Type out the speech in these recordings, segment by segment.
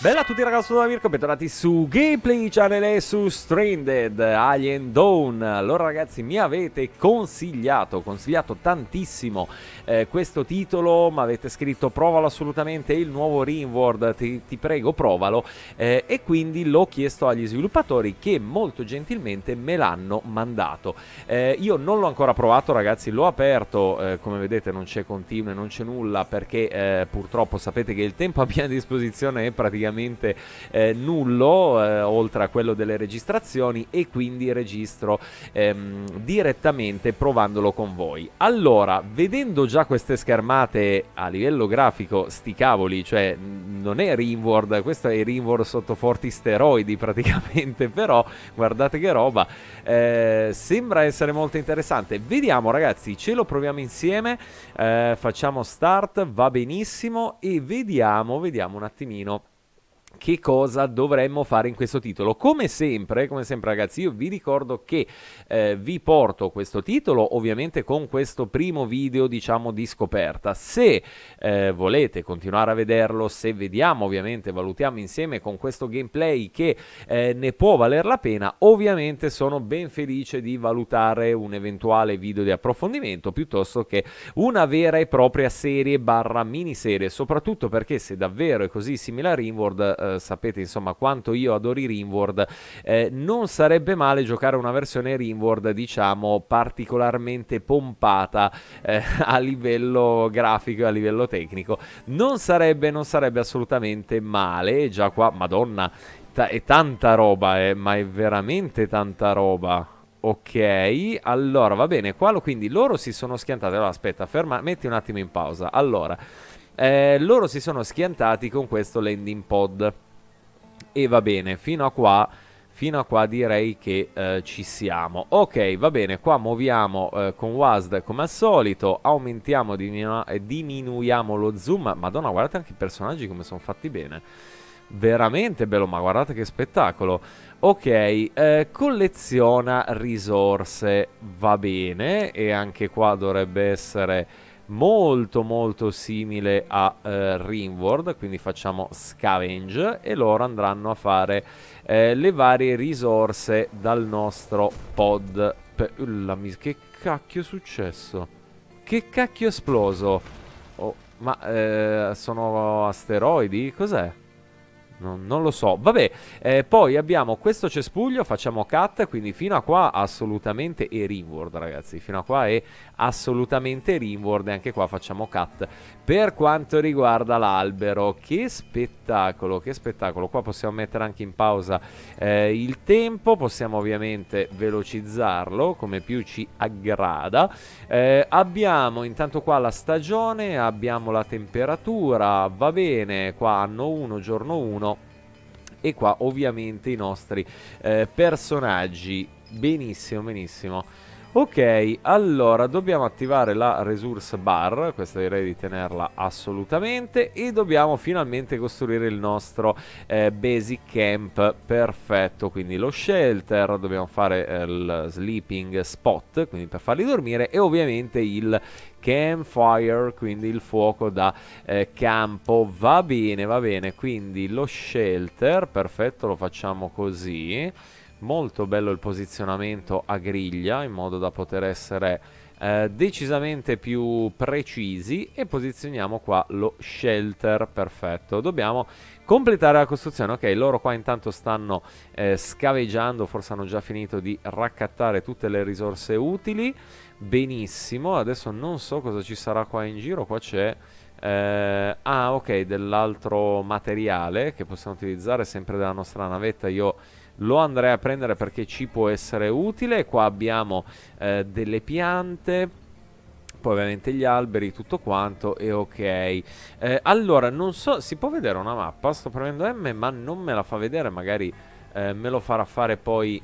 Bella a tutti ragazzi, sono Mirko, bentornati su Gameplay Channel e su Stranded Alien Dawn Allora ragazzi mi avete consigliato, consigliato tantissimo eh, questo titolo Mi avete scritto provalo assolutamente, il nuovo Rimworld, ti, ti prego provalo eh, E quindi l'ho chiesto agli sviluppatori che molto gentilmente me l'hanno mandato eh, Io non l'ho ancora provato ragazzi, l'ho aperto, eh, come vedete non c'è continuo e non c'è nulla Perché eh, purtroppo sapete che il tempo a mia disposizione è praticamente praticamente eh, nullo, eh, oltre a quello delle registrazioni, e quindi registro ehm, direttamente provandolo con voi. Allora, vedendo già queste schermate a livello grafico, sti cavoli, cioè non è Rimworld, questo è Rimworld sotto forti steroidi praticamente, però guardate che roba, eh, sembra essere molto interessante. Vediamo ragazzi, ce lo proviamo insieme, eh, facciamo start, va benissimo e vediamo, vediamo un attimino che cosa dovremmo fare in questo titolo. Come sempre, come sempre ragazzi, io vi ricordo che eh, vi porto questo titolo ovviamente con questo primo video diciamo di scoperta. Se eh, volete continuare a vederlo, se vediamo ovviamente, valutiamo insieme con questo gameplay che eh, ne può valer la pena, ovviamente sono ben felice di valutare un eventuale video di approfondimento piuttosto che una vera e propria serie barra miniserie, soprattutto perché se davvero è così simile a Rimworld eh, eh, sapete insomma quanto io adori Rimworld, eh, non sarebbe male giocare una versione Rimworld diciamo particolarmente pompata eh, a livello grafico e a livello tecnico. Non sarebbe, non sarebbe assolutamente male, già qua, madonna, ta- è tanta roba, eh, ma è veramente tanta roba. Ok, allora va bene, qua lo, quindi loro si sono schiantati. Allora aspetta, ferma, metti un attimo in pausa. Allora, eh, loro si sono schiantati con questo landing pod. E va bene, fino a qua... Fino a qua direi che eh, ci siamo. Ok, va bene, qua muoviamo eh, con WASD come al solito, aumentiamo, diminu eh, diminuiamo lo zoom. Madonna, guardate anche i personaggi come sono fatti bene. Veramente bello, ma guardate che spettacolo. Ok, eh, colleziona risorse, va bene, e anche qua dovrebbe essere molto molto simile a eh, Rimworld, quindi facciamo scavenge e loro andranno a fare eh, le varie risorse dal nostro pod. Per... Ulla, che cacchio è successo? Che cacchio è esploso? Oh, ma eh, sono asteroidi? Cos'è? Non, non, lo so. Vabbè, eh, poi abbiamo questo cespuglio, facciamo cut, quindi fino a qua assolutamente è reward, ragazzi. Fino a qua è assolutamente Rimworld e anche qua facciamo cut. Per quanto riguarda l'albero, che spettacolo, che spettacolo. Qua possiamo mettere anche in pausa eh, il tempo, possiamo ovviamente velocizzarlo come più ci aggrada. Eh, abbiamo intanto qua la stagione, abbiamo la temperatura, va bene, qua anno 1, giorno 1. E qua ovviamente i nostri eh, personaggi. Benissimo, benissimo. Ok, allora dobbiamo attivare la resource bar, questa direi di tenerla assolutamente e dobbiamo finalmente costruire il nostro eh, basic camp perfetto, quindi lo shelter, dobbiamo fare eh, il sleeping spot, quindi per farli dormire e ovviamente il campfire, quindi il fuoco da eh, campo. Va bene, va bene, quindi lo shelter, perfetto, lo facciamo così molto bello il posizionamento a griglia in modo da poter essere eh, decisamente più precisi e posizioniamo qua lo shelter perfetto dobbiamo completare la costruzione ok loro qua intanto stanno eh, scaveggiando forse hanno già finito di raccattare tutte le risorse utili benissimo adesso non so cosa ci sarà qua in giro qua c'è eh, ah ok dell'altro materiale che possiamo utilizzare sempre della nostra navetta io lo andrei a prendere perché ci può essere utile. Qua abbiamo eh, delle piante poi ovviamente gli alberi, tutto quanto e ok. Eh, allora, non so, si può vedere una mappa? Sto premendo M, ma non me la fa vedere, magari eh, me lo farà fare poi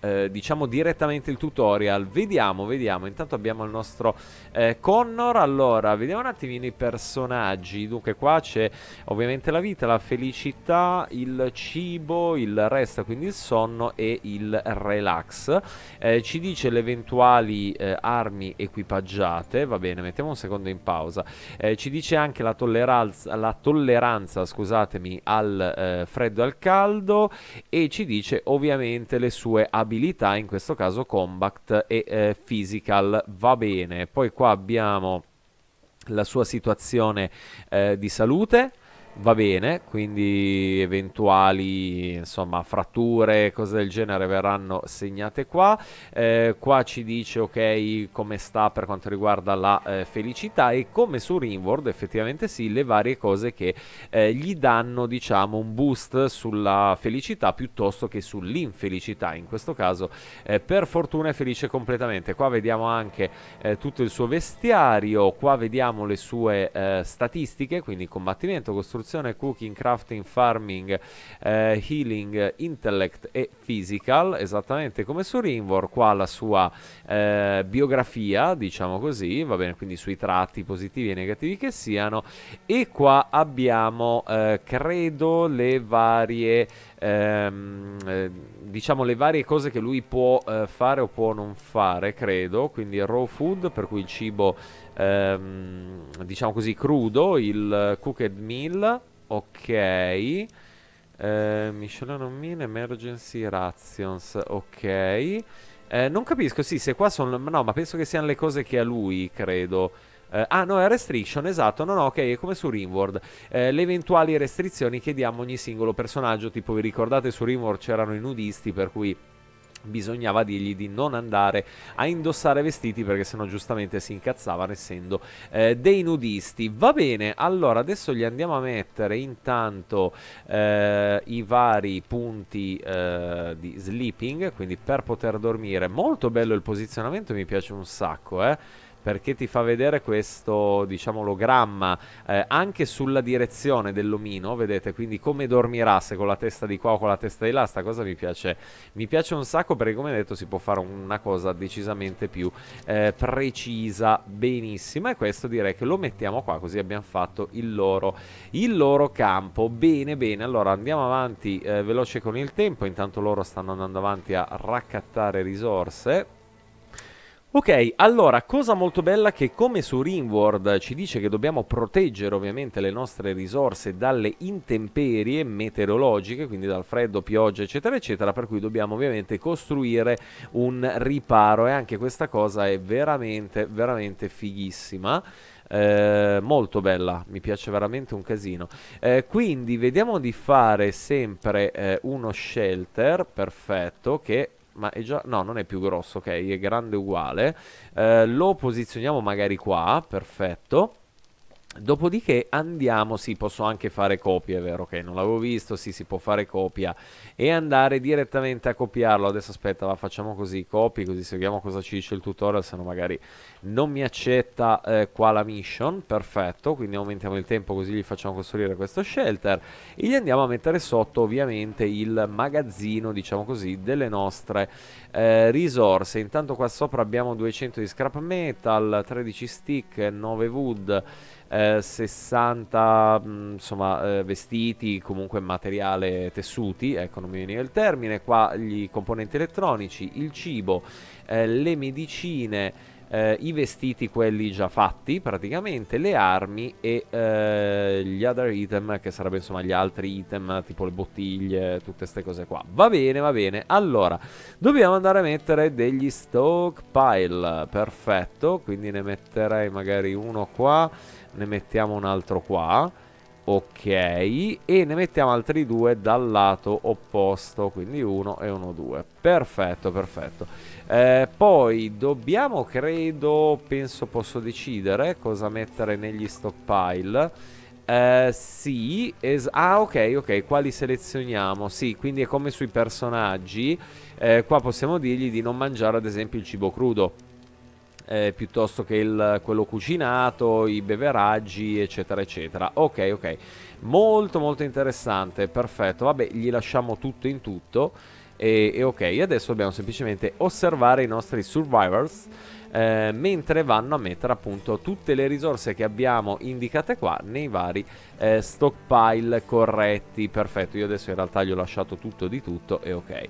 eh, diciamo direttamente il tutorial. Vediamo, vediamo. Intanto abbiamo il nostro eh, Connor. Allora, vediamo un attimino i personaggi. Dunque, qua c'è ovviamente la vita, la felicità, il cibo, il resta, quindi il sonno e il relax. Eh, ci dice le eventuali eh, armi equipaggiate. Va bene, mettiamo un secondo in pausa. Eh, ci dice anche la tolleranza, la tolleranza scusatemi, al eh, freddo e al caldo. E ci dice ovviamente le sue abilità abilità, in questo caso combat e eh, physical, va bene. Poi qua abbiamo la sua situazione eh, di salute va bene, quindi eventuali insomma, fratture, cose del genere verranno segnate qua. Eh, qua ci dice ok come sta per quanto riguarda la eh, felicità e come su Rimworld effettivamente sì, le varie cose che eh, gli danno diciamo un boost sulla felicità piuttosto che sull'infelicità. In questo caso eh, per fortuna è felice completamente. Qua vediamo anche eh, tutto il suo vestiario, qua vediamo le sue eh, statistiche, quindi combattimento, costruzione costruzione, cooking, crafting, farming, eh, healing, intellect e physical, esattamente come su Rinvor, qua la sua eh, biografia, diciamo così, va bene, quindi sui tratti positivi e negativi che siano, e qua abbiamo, eh, credo, le varie ehm, eh, diciamo le varie cose che lui può eh, fare o può non fare, credo, quindi il raw food, per cui il cibo ehm, diciamo così crudo, il cooked meal, ok. Eh, Michelin on Mean Emergency Rations, ok. Eh, non capisco, sì, se qua sono... No, ma penso che siano le cose che ha lui, credo. Eh, ah no, è restriction, esatto, no no, ok, è come su Rimworld. Eh, le eventuali restrizioni che diamo ogni singolo personaggio, tipo vi ricordate su Rimworld c'erano i nudisti, per cui bisognava dirgli di non andare a indossare vestiti perché sennò giustamente si incazzavano essendo eh, dei nudisti va bene allora adesso gli andiamo a mettere intanto eh, i vari punti eh, di sleeping quindi per poter dormire molto bello il posizionamento mi piace un sacco eh perché ti fa vedere questo, diciamo, logramma eh, anche sulla direzione dell'omino, vedete, quindi come dormirà, se con la testa di qua o con la testa di là, sta cosa mi piace, mi piace un sacco perché come detto si può fare una cosa decisamente più eh, precisa, benissimo e questo direi che lo mettiamo qua, così abbiamo fatto il loro, il loro campo, bene bene, allora andiamo avanti eh, veloce con il tempo, intanto loro stanno andando avanti a raccattare risorse, Ok, allora, cosa molto bella che come su Ringworld ci dice che dobbiamo proteggere ovviamente le nostre risorse dalle intemperie meteorologiche, quindi dal freddo, pioggia, eccetera, eccetera, per cui dobbiamo ovviamente costruire un riparo e anche questa cosa è veramente, veramente fighissima. Eh, molto bella, mi piace veramente un casino. Eh, quindi vediamo di fare sempre eh, uno shelter, perfetto, che ma è già... No, non è più grosso, ok, è grande uguale. Eh, lo posizioniamo magari qua, perfetto. Dopodiché andiamo, sì, posso anche fare copia, è vero che okay, non l'avevo visto, sì, si può fare copia e andare direttamente a copiarlo. Adesso aspetta, va, facciamo così, copi, così seguiamo cosa ci dice il tutorial, se no magari non mi accetta eh, qua la mission, perfetto, quindi aumentiamo il tempo così gli facciamo costruire questo shelter e gli andiamo a mettere sotto ovviamente il magazzino, diciamo così, delle nostre eh, risorse. Intanto qua sopra abbiamo 200 di scrap metal, 13 stick, 9 wood eh, 60 mh, mm, insomma, eh, vestiti, comunque materiale tessuti, ecco non mi viene il termine, qua gli componenti elettronici, il cibo, eh, le medicine, eh, i vestiti quelli già fatti praticamente, le armi e eh, gli other item che sarebbero insomma gli altri item tipo le bottiglie, tutte queste cose qua. Va bene, va bene. Allora, dobbiamo andare a mettere degli stockpile, perfetto, quindi ne metterei magari uno qua, ne mettiamo un altro qua ok e ne mettiamo altri due dal lato opposto quindi 1 e 1 2 perfetto perfetto eh, poi dobbiamo credo penso posso decidere cosa mettere negli stockpile eh, sì ah ok ok quali selezioniamo sì quindi è come sui personaggi eh, qua possiamo dirgli di non mangiare ad esempio il cibo crudo eh, piuttosto che il, quello cucinato, i beveraggi, eccetera, eccetera. Ok, ok, molto molto interessante, perfetto. Vabbè, gli lasciamo tutto in tutto. E, e ok, adesso dobbiamo semplicemente osservare i nostri survivors eh, mentre vanno a mettere appunto tutte le risorse che abbiamo indicate qua nei vari eh, stockpile corretti. Perfetto, io adesso in realtà gli ho lasciato tutto di tutto e ok.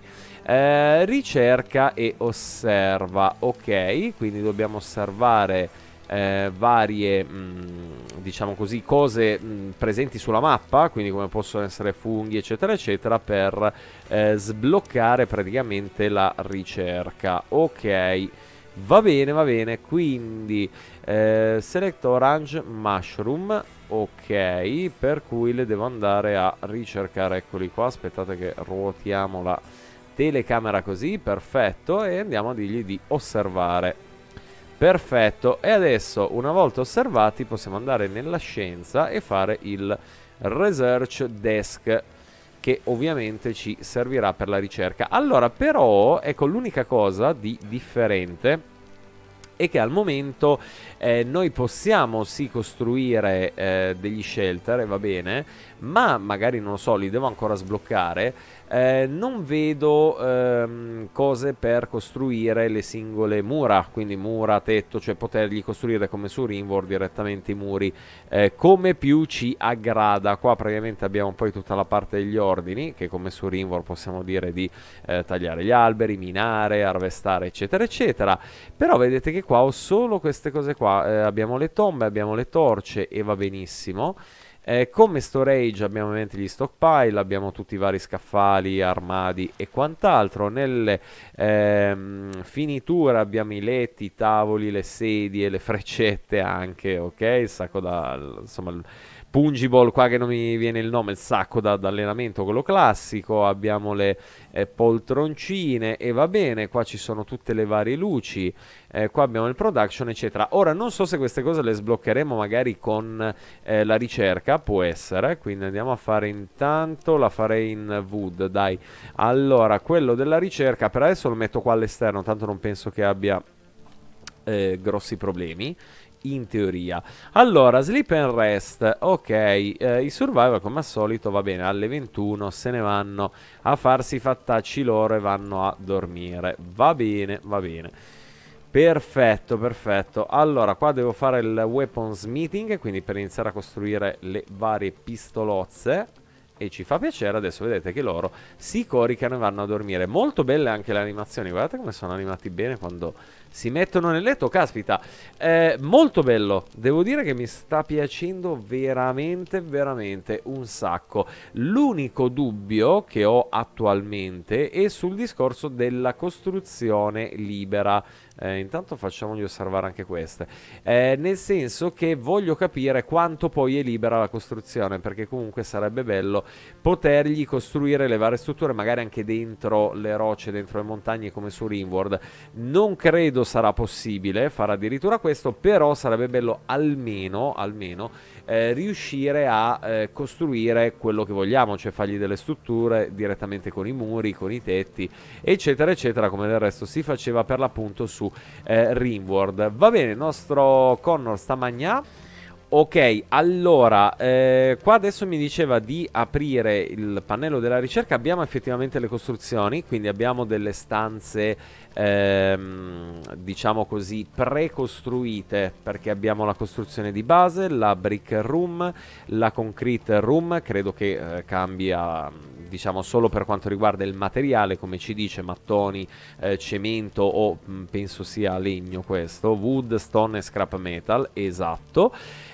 Eh, ricerca e osserva, ok, quindi dobbiamo osservare... Eh, varie mh, mm, diciamo così cose mh, mm, presenti sulla mappa quindi come possono essere funghi eccetera eccetera per eh, sbloccare praticamente la ricerca ok Va bene, va bene, quindi eh, select orange mushroom, ok, per cui le devo andare a ricercare, eccoli qua, aspettate che ruotiamo la telecamera così, perfetto, e andiamo a dirgli di osservare. Perfetto, e adesso una volta osservati possiamo andare nella scienza e fare il research desk che ovviamente ci servirà per la ricerca. Allora, però, ecco, l'unica cosa di differente è che al momento eh, noi possiamo sì costruire eh, degli shelter, eh, va bene, ma magari non lo so, li devo ancora sbloccare. Eh, non vedo ehm, cose per costruire le singole mura, quindi mura, tetto, cioè potergli costruire come su Rinvor direttamente i muri, eh, come più ci aggrada. Qua praticamente abbiamo poi tutta la parte degli ordini, che come su Rinvor possiamo dire di eh, tagliare gli alberi, minare, arvestare, eccetera, eccetera. Però vedete che qua ho solo queste cose qua qua eh, abbiamo le tombe, abbiamo le torce e va benissimo. Eh, come storage abbiamo ovviamente gli stockpile, abbiamo tutti i vari scaffali, armadi e quant'altro. Nelle ehm, finiture abbiamo i letti, i tavoli, le sedie, le freccette anche, ok? Il sacco da... insomma Pungible, qua che non mi viene il nome, il sacco da, da allenamento, quello classico, abbiamo le eh, poltroncine e va bene, qua ci sono tutte le varie luci, eh, qua abbiamo il production eccetera. Ora non so se queste cose le sbloccheremo magari con eh, la ricerca, può essere, quindi andiamo a fare intanto, la farei in wood, dai. Allora, quello della ricerca, per adesso lo metto qua all'esterno, tanto non penso che abbia eh, grossi problemi in teoria. Allora, sleep and rest, ok, eh, i survivor come al solito va bene, alle 21 se ne vanno a farsi fattacci loro e vanno a dormire, va bene, va bene. Perfetto, perfetto. Allora, qua devo fare il weapons meeting, quindi per iniziare a costruire le varie pistolozze. E ci fa piacere, adesso vedete che loro si coricano e vanno a dormire. Molto belle anche le animazioni, guardate come sono animati bene quando si mettono nel letto, caspita, eh, molto bello, devo dire che mi sta piacendo veramente, veramente un sacco. L'unico dubbio che ho attualmente è sul discorso della costruzione libera, eh, intanto facciamogli osservare anche queste, eh, nel senso che voglio capire quanto poi è libera la costruzione, perché comunque sarebbe bello potergli costruire le varie strutture, magari anche dentro le rocce, dentro le montagne come su Ringworld. Non credo credo sarà possibile fare addirittura questo, però sarebbe bello almeno, almeno eh, riuscire a eh, costruire quello che vogliamo, cioè fargli delle strutture direttamente con i muri, con i tetti, eccetera, eccetera, come del resto si faceva per l'appunto su eh, Rimworld. Va bene, il nostro Connor sta magna. Ok, allora, eh, qua adesso mi diceva di aprire il pannello della ricerca, abbiamo effettivamente le costruzioni, quindi abbiamo delle stanze, ehm, diciamo così, precostruite, perché abbiamo la costruzione di base, la brick room, la concrete room, credo che eh, cambia, diciamo, solo per quanto riguarda il materiale, come ci dice, mattoni, eh, cemento o penso sia legno questo, wood, stone e scrap metal, esatto.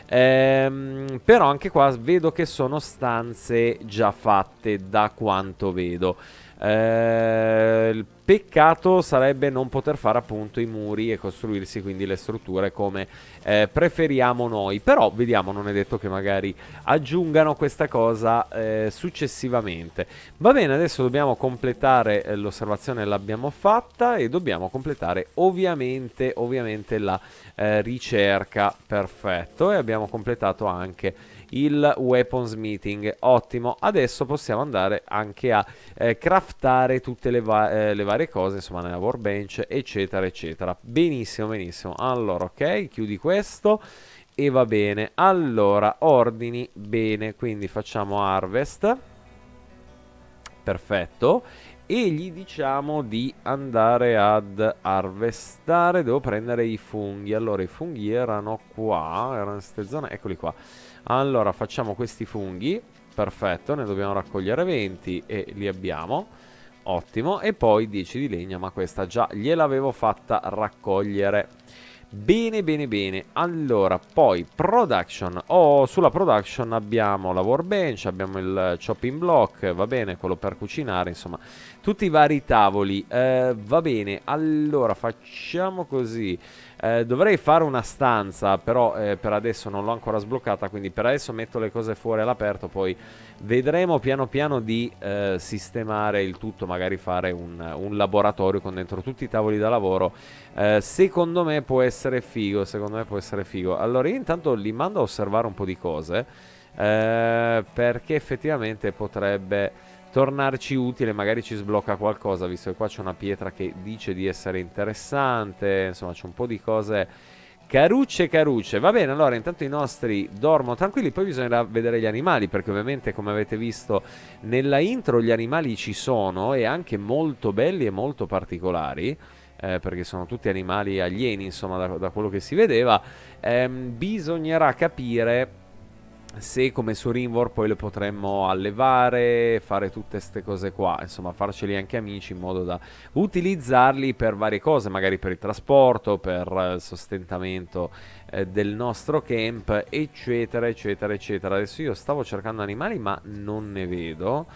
Ehm, però anche qua vedo che sono stanze già fatte da quanto vedo. Eh, il peccato sarebbe non poter fare appunto i muri e costruirsi quindi le strutture come eh, preferiamo noi. Però vediamo, non è detto che magari aggiungano questa cosa eh, successivamente. Va bene, adesso dobbiamo completare eh, l'osservazione, l'abbiamo fatta e dobbiamo completare ovviamente, ovviamente la eh, ricerca. Perfetto, e abbiamo completato anche il weapons meeting. Ottimo, adesso possiamo andare anche a eh, craftare tutte le, va eh, le, varie cose, insomma nella workbench, eccetera, eccetera. Benissimo, benissimo. Allora, ok, chiudi questo. E va bene, allora ordini bene, quindi facciamo harvest, perfetto, e gli diciamo di andare ad harvestare, devo prendere i funghi, allora i funghi erano qua, erano in queste zone, eccoli qua, allora facciamo questi funghi Perfetto, ne dobbiamo raccogliere 20 E li abbiamo Ottimo, e poi 10 di legna Ma questa già gliel'avevo fatta raccogliere Bene, bene, bene. Allora, poi production. Oh, sulla production abbiamo la workbench, abbiamo il chopping block, va bene, quello per cucinare, insomma, tutti i vari tavoli. Eh, va bene, allora facciamo così. Eh, dovrei fare una stanza, però eh, per adesso non l'ho ancora sbloccata, quindi per adesso metto le cose fuori all'aperto, poi vedremo piano piano di eh, sistemare il tutto, magari fare un, un, laboratorio con dentro tutti i tavoli da lavoro. Eh, secondo me può essere figo, secondo me può essere figo. Allora io intanto li mando a osservare un po' di cose eh, perché effettivamente potrebbe tornarci utile, magari ci sblocca qualcosa, visto che qua c'è una pietra che dice di essere interessante, insomma c'è un po' di cose carucce carucce. Va bene, allora intanto i nostri dormono tranquilli, poi bisognerà vedere gli animali, perché ovviamente come avete visto nella intro gli animali ci sono e anche molto belli e molto particolari. Eh, perché sono tutti animali alieni, insomma, da, da quello che si vedeva, eh, bisognerà capire se come su Surinvor poi le potremmo allevare, fare tutte queste cose qua, insomma farceli anche amici in modo da utilizzarli per varie cose, magari per il trasporto, per il sostentamento eh, del nostro camp, eccetera, eccetera, eccetera. Adesso io stavo cercando animali ma non ne vedo,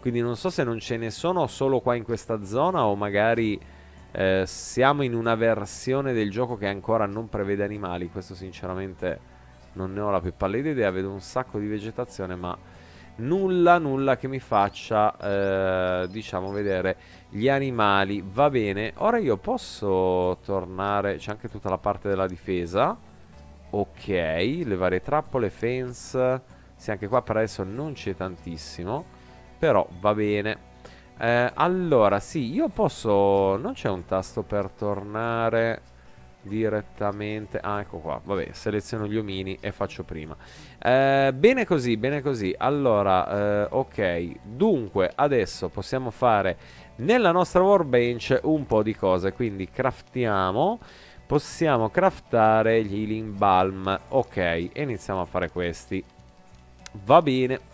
quindi non so se non ce ne sono solo qua in questa zona o magari... Eh, siamo in una versione del gioco che ancora non prevede animali, questo sinceramente non ne ho la più pallida idea, vedo un sacco di vegetazione ma nulla nulla che mi faccia eh, diciamo vedere gli animali va bene ora io posso tornare c'è anche tutta la parte della difesa ok le varie trappole fence sì anche qua per adesso non c'è tantissimo però va bene eh, allora sì io posso non c'è un tasto per tornare direttamente ah ecco qua vabbè seleziono gli omini e faccio prima eh, bene così bene così allora eh, ok dunque adesso possiamo fare nella nostra workbench un po' di cose quindi craftiamo possiamo craftare gli healing balm ok iniziamo a fare questi va bene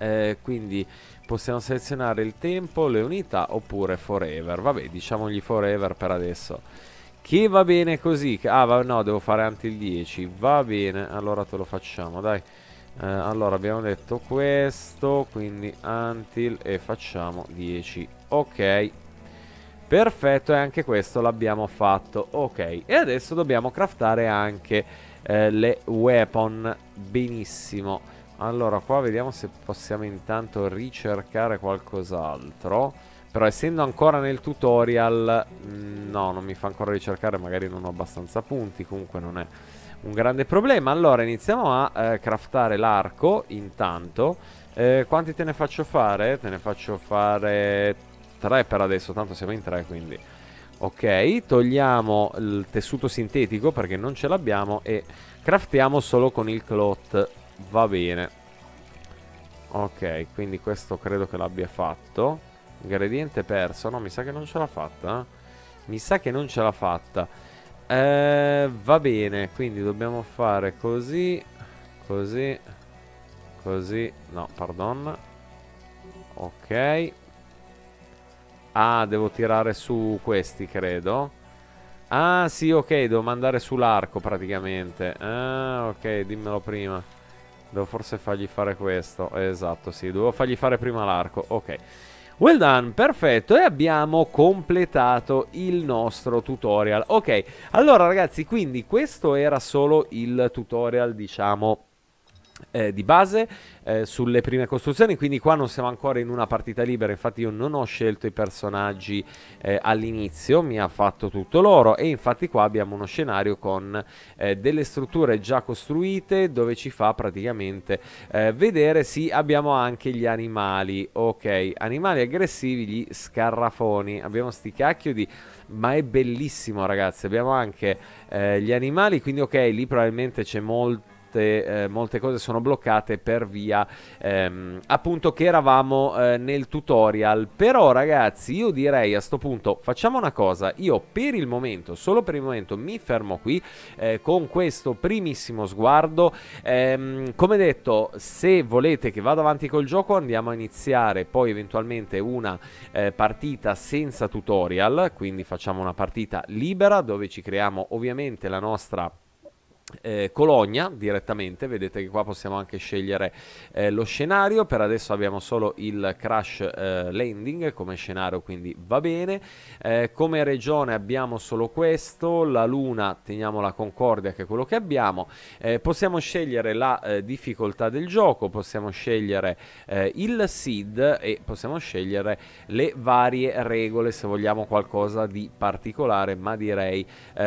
eh, quindi possiamo selezionare il tempo le unità oppure forever vabbè diciamogli forever per adesso che va bene così. Ah, va, no, devo fare anche il 10. Va bene, allora te lo facciamo, dai. Eh, allora, abbiamo detto questo, quindi until e facciamo 10. Ok. Perfetto, e anche questo l'abbiamo fatto. Ok, e adesso dobbiamo craftare anche eh, le weapon. Benissimo. Allora, qua vediamo se possiamo intanto ricercare qualcos'altro. Però essendo ancora nel tutorial, mm, no, non mi fa ancora ricercare, magari non ho abbastanza punti, comunque non è un grande problema. Allora iniziamo a eh, craftare l'arco intanto. Eh, quanti te ne faccio fare? Te ne faccio fare 3 per adesso, tanto siamo in 3 quindi. Ok, togliamo il tessuto sintetico perché non ce l'abbiamo e craftiamo solo con il clot. Va bene. Ok, quindi questo credo che l'abbia fatto. Ingrediente perso. No, mi sa che non ce l'ha fatta. Eh. Mi sa che non ce l'ha fatta. Eh, va bene, quindi dobbiamo fare così, così, così. No, pardon. Ok. Ah, devo tirare su questi, credo. Ah, sì, ok, devo mandare sull'arco praticamente. Ah, ok, dimmelo prima. Devo forse fargli fare questo. Esatto, sì, devo fargli fare prima l'arco. Ok. Well done, perfetto e abbiamo completato il nostro tutorial. Ok, allora ragazzi quindi questo era solo il tutorial diciamo eh, di base eh, sulle prime costruzioni, quindi qua non siamo ancora in una partita libera, infatti io non ho scelto i personaggi eh, all'inizio, mi ha fatto tutto loro e infatti qua abbiamo uno scenario con eh, delle strutture già costruite dove ci fa praticamente eh, vedere, sì abbiamo anche gli animali, ok, animali aggressivi, gli scarrafoni, abbiamo sti cacchio ma è bellissimo ragazzi abbiamo anche eh, gli animali quindi ok lì probabilmente c'è molto molte, eh, molte cose sono bloccate per via ehm, appunto che eravamo eh, nel tutorial. Però ragazzi io direi a sto punto facciamo una cosa, io per il momento, solo per il momento mi fermo qui eh, con questo primissimo sguardo. Ehm, come detto se volete che vada avanti col gioco andiamo a iniziare poi eventualmente una eh, partita senza tutorial, quindi facciamo una partita libera dove ci creiamo ovviamente la nostra eh, Cologna direttamente, vedete che qua possiamo anche scegliere eh, lo scenario, per adesso abbiamo solo il crash eh, landing come scenario, quindi va bene. Eh, come regione abbiamo solo questo, la luna teniamo la concordia che è quello che abbiamo, eh, possiamo scegliere la eh, difficoltà del gioco, possiamo scegliere il seed e possiamo scegliere le varie regole se vogliamo qualcosa di particolare, ma direi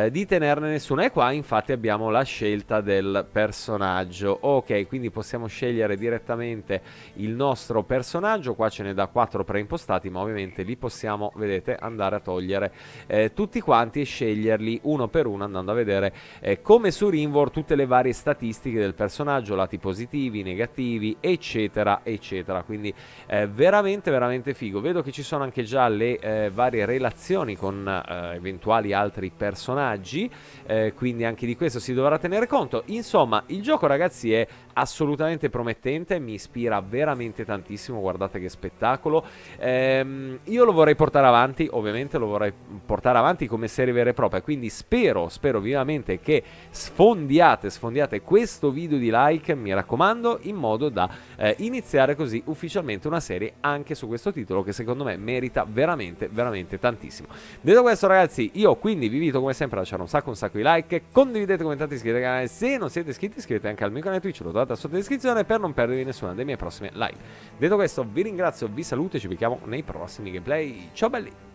di tenerne nessuna e qua infatti abbiamo la scelta del personaggio. Ok, quindi possiamo scegliere direttamente il nostro personaggio, qua ce ne da quattro preimpostati, ma ovviamente li possiamo, vedete, andare a togliere eh, tutti quanti e sceglierli uno per uno andando a vedere eh, come su Rinvor tutte le varie statistiche del personaggio, lati positivi, negativi, eccetera, eccetera. Quindi eh, veramente, veramente figo. Vedo che ci sono anche già le eh, varie relazioni con eh, eventuali altri personaggi, eh, quindi anche di questo si dovrà tenere conto. Insomma, il gioco ragazzi è assolutamente promettente, mi ispira veramente tantissimo, guardate che spettacolo. Ehm, io lo vorrei portare avanti, ovviamente lo vorrei portare avanti come serie vera e propria, quindi spero, spero vivamente che sfondiate, sfondiate questo video di like, mi raccomando, in modo da eh, iniziare così ufficialmente una serie anche su questo titolo che secondo me merita veramente, veramente tantissimo. Detto questo ragazzi, io quindi vi invito come sempre a lasciare un sacco, un sacco di like, condividete, commentate, iscrivetevi iscrivervi ragazzi Se non siete iscritti iscrivetevi anche al mio canale Twitch Lo trovate sotto in descrizione per non perdervi nessuna delle mie prossime live Detto questo vi ringrazio, vi saluto e ci vediamo nei prossimi gameplay Ciao belli